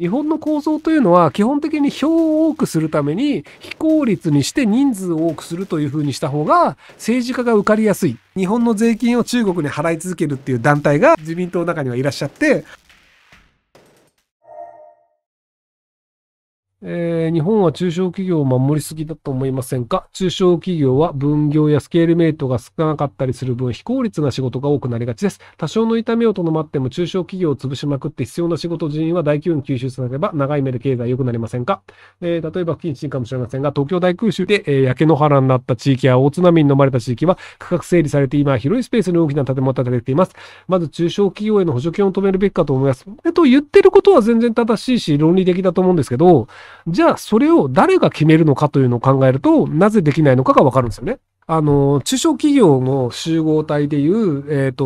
日本の構造というのは基本的に票を多くするために非効率にして人数を多くするというふうにした方が政治家が受かりやすい。日本の税金を中国に払い続けるっていう団体が自民党の中にはいらっしゃって、えー、日本は中小企業を守りすぎだと思いませんか中小企業は分業やスケールメイトが少なかったりする分、非効率な仕事が多くなりがちです。多少の痛みをまっても中小企業を潰しまくって必要な仕事人員は大企業に吸収されれば長い目で経済良くなりませんか、えー、例えば不謹慎かもしれませんが、東京大空襲で、えー、焼け野原になった地域や大津波に飲まれた地域は価格整理されて今広いスペースに大きな建物が建てられています。まず中小企業への補助金を止めるべきかと思います。えっと、言ってることは全然正しいし、論理的だと思うんですけど、じゃあそれを誰が決めるのかというのを考えると、なぜできないのかがわかるんですよね。あの、中小企業の集合体でいう、えっ、ー、と、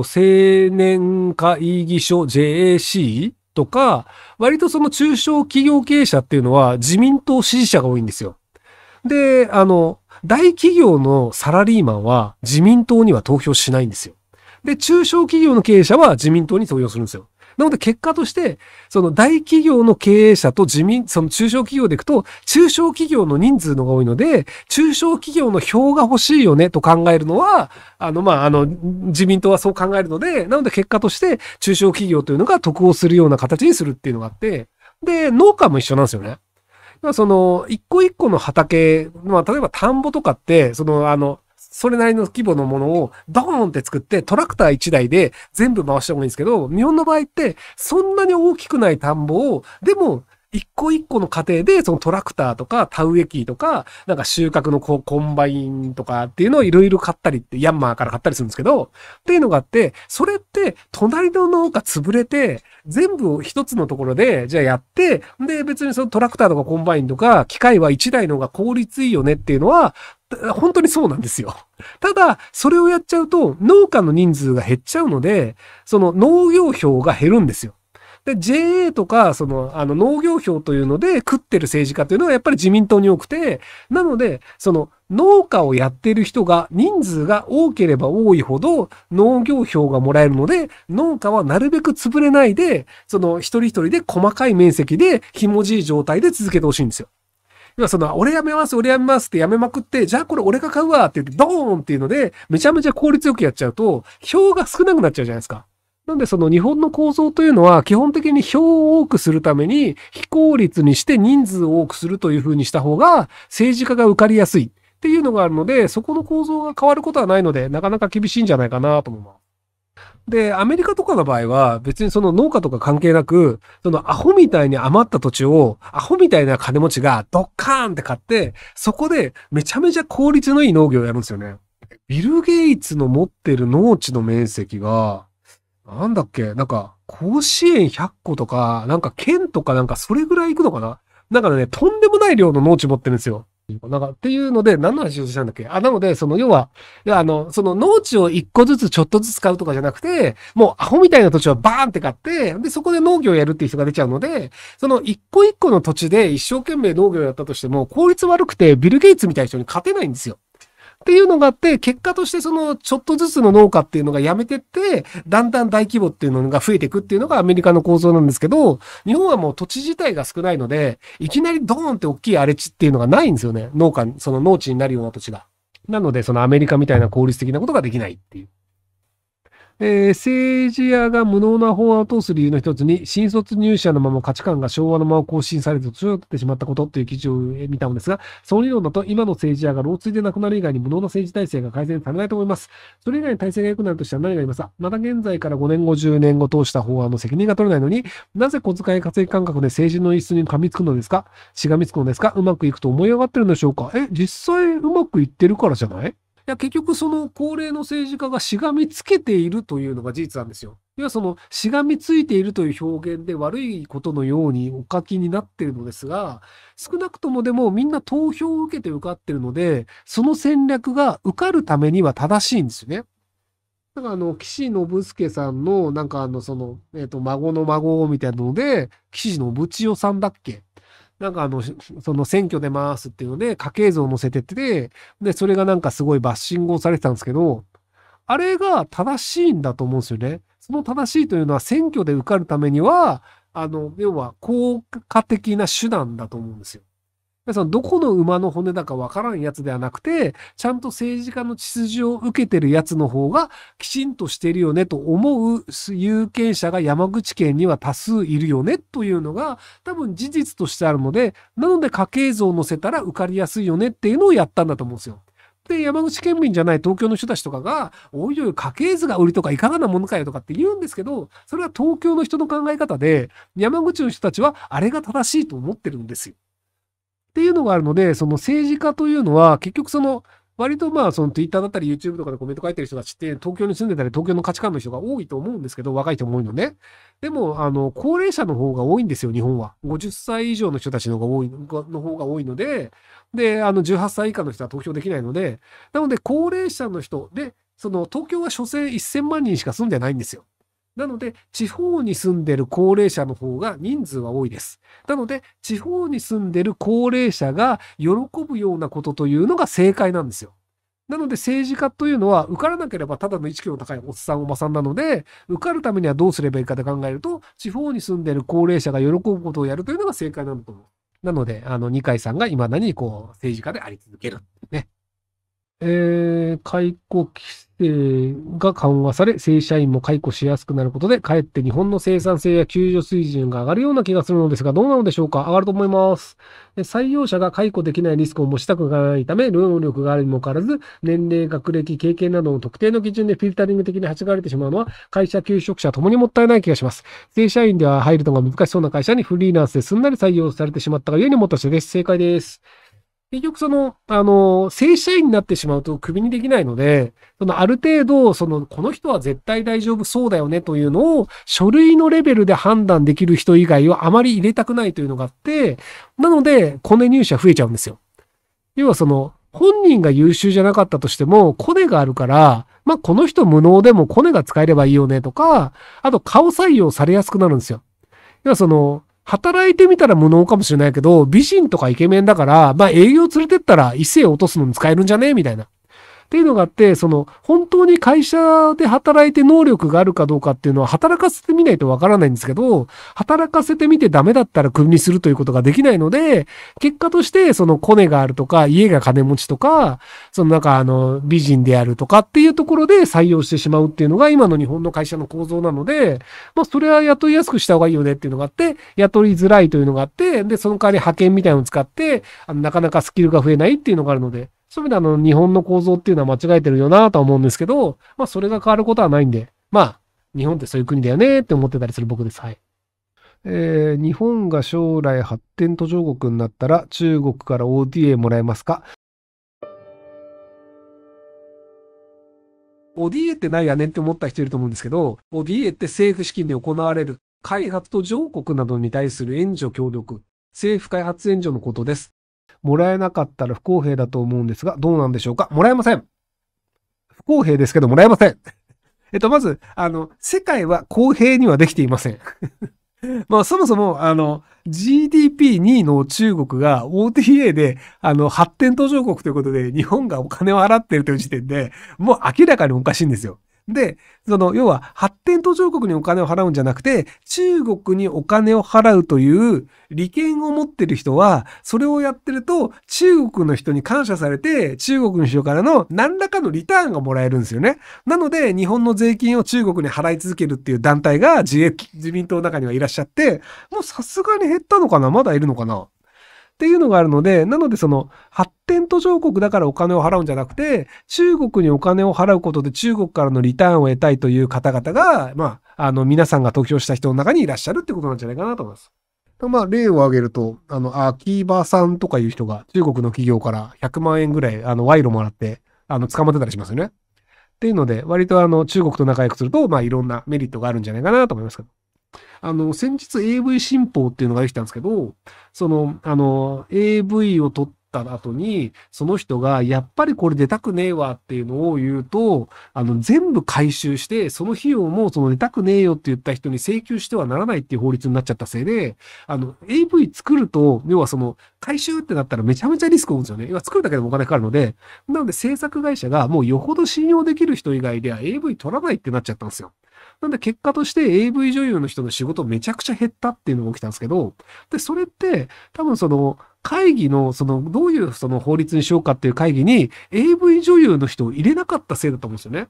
青年会議所 JAC とか、割とその中小企業経営者っていうのは自民党支持者が多いんですよ。で、あの、大企業のサラリーマンは自民党には投票しないんですよ。で、中小企業の経営者は自民党に投票するんですよ。なので結果として、その大企業の経営者と自民、その中小企業でいくと、中小企業の人数のが多いので、中小企業の票が欲しいよねと考えるのは、あの、まあ、あの、自民党はそう考えるので、なので結果として、中小企業というのが得をするような形にするっていうのがあって、で、農家も一緒なんですよね。その、一個一個の畑、まあ、例えば田んぼとかって、その、あの、それなりの規模のものをドーンって作ってトラクター1台で全部回してもいいんですけど、日本の場合ってそんなに大きくない田んぼを、でも一個一個の過程で、そのトラクターとか、田植え機とか、なんか収穫のコンバインとかっていうのをいろいろ買ったりって、ヤンマーから買ったりするんですけど、っていうのがあって、それって、隣の農家潰れて、全部一つのところで、じゃあやって、で、別にそのトラクターとかコンバインとか、機械は一台の方が効率いいよねっていうのは、本当にそうなんですよ。ただ、それをやっちゃうと、農家の人数が減っちゃうので、その農業票が減るんですよ。で、JA とか、その、あの、農業票というので食ってる政治家というのはやっぱり自民党に多くて、なので、その、農家をやってる人が、人数が多ければ多いほど、農業票がもらえるので、農家はなるべく潰れないで、その、一人一人で細かい面積で、ひもじい状態で続けてほしいんですよ。要はその、俺やめます、俺やめますってやめまくって、じゃあこれ俺が買うわって言って、ドーンっていうので、めちゃめちゃ効率よくやっちゃうと、票が少なくなっちゃうじゃないですか。なんでその日本の構造というのは基本的に票を多くするために非効率にして人数を多くするというふうにした方が政治家が受かりやすいっていうのがあるのでそこの構造が変わることはないのでなかなか厳しいんじゃないかなと思います。で、アメリカとかの場合は、別にその農家とか関係なく、そのアホみたいに余った土地を、アホみたいな金持ちがドッカーンって買って、そこでめちゃめちゃ効率のいい農業をやるんですよね。ビル・ゲイツの持ってる農地の面積が、なんだっけ、なんか、甲子園100個とか、なんか県とかなんかそれぐらい行くのかななんかね、とんでもない量の農地持ってるんですよ。なんか、っていうので、何の話をしたんだっけあ、なので、その、要は、あの、その農地を一個ずつちょっとずつ買うとかじゃなくて、もうアホみたいな土地をバーンって買って、で、そこで農業やるっていう人が出ちゃうので、その一個一個の土地で一生懸命農業やったとしても、効率悪くて、ビル・ゲイツみたいな人に勝てないんですよ。っていうのがあって、結果としてそのちょっとずつの農家っていうのがやめてって、だんだん大規模っていうのが増えていくっていうのがアメリカの構造なんですけど、日本はもう土地自体が少ないので、いきなりドーンって大きい荒れ地っていうのがないんですよね。農家、その農地になるような土地が。なので、そのアメリカみたいな効率的なことができないっていう。えー、政治家が無能な法案を通す理由の一つに、新卒入社のまま価値観が昭和のまま更新されず強くってしまったことという記事を見たのですが、その理論だと今の政治家が老衰で亡くなる以外に無能な政治体制が改善されないと思います。それ以外に体制が良くなるとしたら何がありますかまた現在から5年後、10年後通した法案の責任が取れないのに、なぜ小遣い稼ぎ感覚で政治の演出に噛みつくのですかしがみつくのですかうまくいくと思い上がってるんでしょうかえ、実際うまくいってるからじゃないや結局その高齢の政治家がしがみつけているというのが事実なんですよ。要はそのしがみついているという表現で悪いことのようにお書きになっているのですが、少なくともでもみんな投票を受けて受かっているので、その戦略が受かるためには正しいんですよね。だからあの、岸信介さんの、なんかあの、その、えっ、ー、と、孫の孫みたいなので、岸信千代さんだっけなんかあの、その選挙で回すっていうので、家系図を載せてて、で、それがなんかすごいバッシングをされてたんですけど、あれが正しいんだと思うんですよね。その正しいというのは選挙で受かるためには、あの、要は効果的な手段だと思うんですよ。そのどこの馬の骨だかわからんやつではなくて、ちゃんと政治家の血筋を受けてるやつの方がきちんとしてるよねと思う有権者が山口県には多数いるよねというのが多分事実としてあるので、なので家系図を載せたら受かりやすいよねっていうのをやったんだと思うんですよ。で、山口県民じゃない東京の人たちとかが、おいおい家系図が売りとかいかがなものかよとかって言うんですけど、それは東京の人の考え方で、山口の人たちはあれが正しいと思ってるんですよ。っていうのがあるので、その政治家というのは、結局その、割とまあ、その Twitter だったり YouTube とかでコメント書いてる人たちって、東京に住んでたり、東京の価値観の人が多いと思うんですけど、若い人も多いのね。でも、あの、高齢者の方が多いんですよ、日本は。50歳以上の人たちの方が多いの方が多いので、で、あの、18歳以下の人は投票できないので、なので、高齢者の人で、その、東京は所詮1000万人しか住んでないんですよ。なので、地方に住んでる高齢者の方が人数は多いです。なので、地方に住んでる高齢者が喜ぶようなことというのが正解なんですよ。なので政治家というのは受からなければただの1キロ高いおっさんおばさんなので、受かるためにはどうすればいいかと考えると、地方に住んでる高齢者が喜ぶことをやるというのが正解なんだと思う。なので、あの、二階さんが未だにこう、政治家であり続ける。えー、解雇規制が緩和され、正社員も解雇しやすくなることで、かえって日本の生産性や救助水準が上がるような気がするのですが、どうなのでしょうか上がると思います。採用者が解雇できないリスクを持ちたくないため、労力があるにもかかわらず、年齢、学歴、経験などの特定の基準でフィルタリング的に弾かれてしまうのは、会社、求職者ともにもったいない気がします。正社員では入るのが難しそうな会社にフリーランスですんなり採用されてしまったがゆえにもっとしてです。正解です。結局その、あの、正社員になってしまうとクビにできないので、そのある程度、その、この人は絶対大丈夫そうだよねというのを、書類のレベルで判断できる人以外はあまり入れたくないというのがあって、なので、コネ入社増えちゃうんですよ。要はその、本人が優秀じゃなかったとしても、コネがあるから、まあ、この人無能でもコネが使えればいいよねとか、あと顔採用されやすくなるんですよ。要はその、働いてみたら無能かもしれないけど、美人とかイケメンだから、まあ営業連れてったら異性を落とすのに使えるんじゃねみたいな。っていうのがあって、その、本当に会社で働いて能力があるかどうかっていうのは働かせてみないとわからないんですけど、働かせてみてダメだったらクビにするということができないので、結果として、そのコネがあるとか、家が金持ちとか、そのなんかあの、美人であるとかっていうところで採用してしまうっていうのが今の日本の会社の構造なので、まあそれは雇いやすくした方がいいよねっていうのがあって、雇いづらいというのがあって、で、その代わり派遣みたいなのを使って、あのなかなかスキルが増えないっていうのがあるので、そういう意味であの、日本の構造っていうのは間違えてるよなと思うんですけど、まあ、それが変わることはないんで、まあ、日本ってそういう国だよねって思ってたりする僕です。はい。えー、日本が将来発展途上国になったら中国から ODA もらえますか ?ODA ってないやねって思った人いると思うんですけど、ODA って政府資金で行われる開発途上国などに対する援助協力、政府開発援助のことです。もらえなかったら不公平だと思うんですが、どうなんでしょうかもらえません。不公平ですけど、もらえません。えっと、まず、あの、世界は公平にはできていません。まあ、そもそも、あの、GDP2 位の中国が OTA で、あの、発展途上国ということで、日本がお金を払ってるという時点で、もう明らかにおかしいんですよ。で、その、要は発展途上国にお金を払うんじゃなくて、中国にお金を払うという利権を持ってる人は、それをやってると、中国の人に感謝されて、中国の人からの何らかのリターンがもらえるんですよね。なので、日本の税金を中国に払い続けるっていう団体が自自民党の中にはいらっしゃって、もうさすがに減ったのかなまだいるのかなっていうのがあるので、なのでその発展途上国だからお金を払うんじゃなくて、中国にお金を払うことで中国からのリターンを得たいという方々が、まあ、あの皆さんが投票した人の中にいらっしゃるってことなんじゃないかなと思います。まあ、例を挙げると、あの、秋葉さんとかいう人が中国の企業から100万円ぐらい、あの、賄賂もらって、あの、捕まってたりしますよね。っていうので、割とあの、中国と仲良くすると、まあ、いろんなメリットがあるんじゃないかなと思いますけど。あの、先日 AV 新法っていうのができたんですけど、その、あの、AV を撮った後に、その人が、やっぱりこれ出たくねえわっていうのを言うと、あの、全部回収して、その費用も、その出たくねえよって言った人に請求してはならないっていう法律になっちゃったせいで、あの、AV 作ると、要はその、回収ってなったらめちゃめちゃリスクを負うんですよね。要は作るだけでもお金かかるので、なので制作会社がもうよほど信用できる人以外では AV 取らないってなっちゃったんですよ。なんで結果として AV 女優の人の仕事めちゃくちゃ減ったっていうのが起きたんですけど、で、それって多分その会議のそのどういうその法律にしようかっていう会議に AV 女優の人を入れなかったせいだと思うんですよね。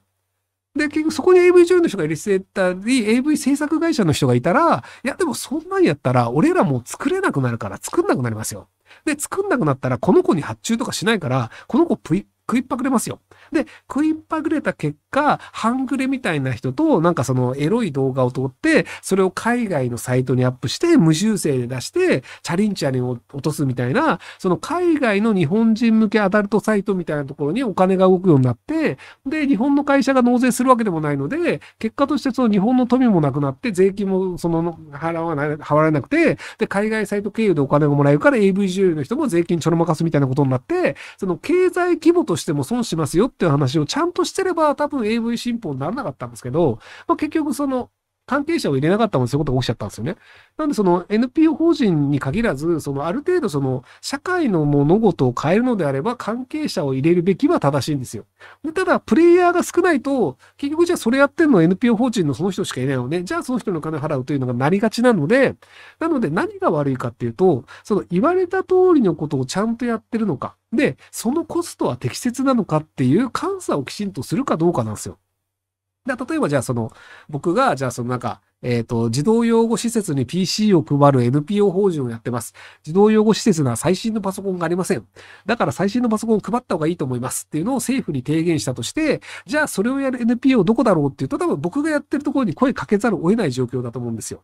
で、結局そこに AV 女優の人が入れてたり、AV 制作会社の人がいたら、いやでもそんなんやったら俺らもう作れなくなるから作んなくなりますよ。で、作んなくなったらこの子に発注とかしないから、この子プイ食いっぱぐれますよ。で、食いっぱぐれた結果、半グレみたいな人と、なんかそのエロい動画を撮って、それを海外のサイトにアップして、無修正で出して、チャリンチャリンを落とすみたいな、その海外の日本人向けアダルトサイトみたいなところにお金が動くようになって、で、日本の会社が納税するわけでもないので、結果としてその日本の富もなくなって、税金もその払わない、払わなくて、で、海外サイト経由でお金がもらえるから AV 女優の人も税金ちょろまかすみたいなことになって、その経済規模としても損しますよっていう話をちゃんとしてれば多分 AV 新法にならなかったんですけど、まあ、結局その関係者を入れなかったのでそういうことが起きちゃったんですよね。なんでその NPO 法人に限らず、そのある程度その社会の物事を変えるのであれば関係者を入れるべきは正しいんですよ。でただ、プレイヤーが少ないと、結局じゃあそれやってんの NPO 法人のその人しかいないのね。じゃあその人の金払うというのがなりがちなので、なので何が悪いかっていうと、その言われた通りのことをちゃんとやってるのか、で、そのコストは適切なのかっていう監査をきちんとするかどうかなんですよ。で例えばじゃあその、僕が、じゃあそのなんか、えっ、ー、と、児童養護施設に PC を配る NPO 法人をやってます。児童養護施設なら最新のパソコンがありません。だから最新のパソコンを配った方がいいと思いますっていうのを政府に提言したとして、じゃあそれをやる NPO どこだろうっていうと多分僕がやってるところに声かけざるを得ない状況だと思うんですよ。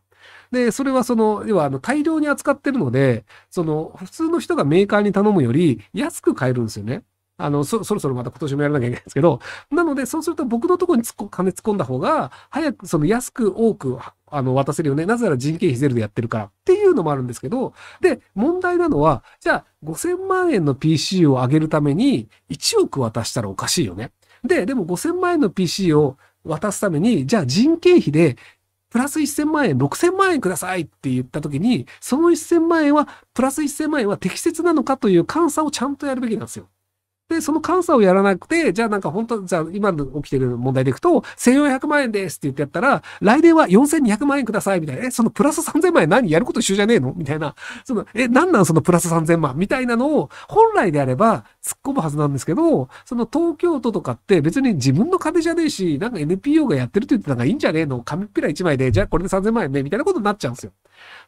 で、それはその、要はあの大量に扱ってるので、その普通の人がメーカーに頼むより安く買えるんですよね。あの、そ、そろそろまた今年もやらなきゃいけないんですけど、なので、そうすると僕のところに金突っ込んだ方が、早く、その安く多く、あの、渡せるよね。なぜなら人件費ゼロでやってるからっていうのもあるんですけど、で、問題なのは、じゃあ、5000万円の PC を上げるために、1億渡したらおかしいよね。で、でも5000万円の PC を渡すために、じゃあ人件費でプラス1000万円、6000万円くださいって言った時に、その1000万円は、プラス1000万円は適切なのかという監査をちゃんとやるべきなんですよ。で、その監査をやらなくて、じゃあなんか本当、じゃあ今の起きてる問題でいくと、1400万円ですって言ってやったら、来年は4200万円くださいみたいな、え、そのプラス3000万円何やること一緒じゃねえのみたいな、その、え、なんなんそのプラス3000万みたいなのを、本来であれば突っ込むはずなんですけど、その東京都とかって別に自分の金じゃねえし、なんか NPO がやってるって言ってなんかいいんじゃねえの紙っぺら1枚で、じゃあこれで3000万円ねみたいなことになっちゃうんですよ。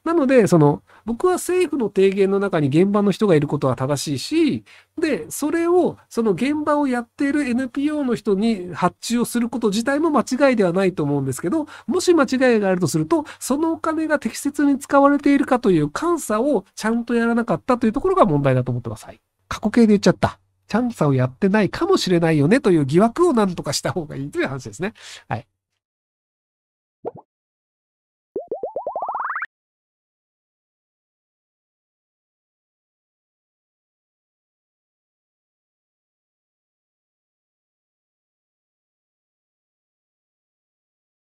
なので、その、僕は政府の提言の中に現場の人がいることは正しいし、で、それをその現場をやっている NPO の人に発注をすること自体も間違いではないと思うんですけど、もし間違いがあるとすると、そのお金が適切に使われているかという監査をちゃんとやらなかったというところが問題だと思ってください。過去形で言っちゃった。チャンサをやってないかもしれないよねという疑惑を何とかした方がいいという話ですね。はい。